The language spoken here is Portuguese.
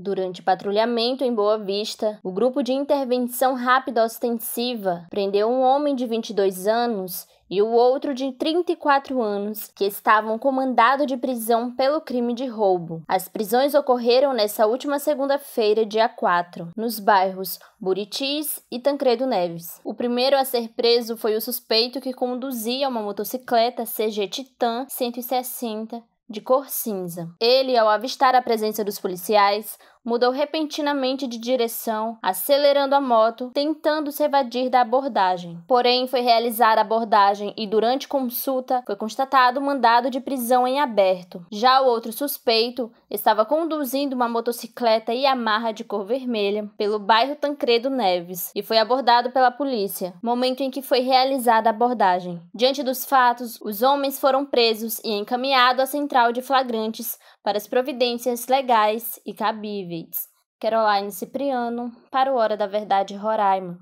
Durante patrulhamento em Boa Vista, o grupo de intervenção rápida ostensiva prendeu um homem de 22 anos e o outro de 34 anos, que estavam comandado de prisão pelo crime de roubo. As prisões ocorreram nesta última segunda-feira, dia 4, nos bairros Buritis e Tancredo Neves. O primeiro a ser preso foi o suspeito que conduzia uma motocicleta CG Titan 160 de cor cinza. Ele, ao avistar a presença dos policiais, mudou repentinamente de direção, acelerando a moto, tentando se evadir da abordagem. Porém, foi realizada a abordagem e, durante consulta, foi constatado mandado de prisão em aberto. Já o outro suspeito estava conduzindo uma motocicleta Yamaha de cor vermelha pelo bairro Tancredo Neves e foi abordado pela polícia, momento em que foi realizada a abordagem. Diante dos fatos, os homens foram presos e encaminhados à central de flagrantes para as providências legais e cabíveis. Benevides, Caroline Cipriano, para o Hora da Verdade Roraima.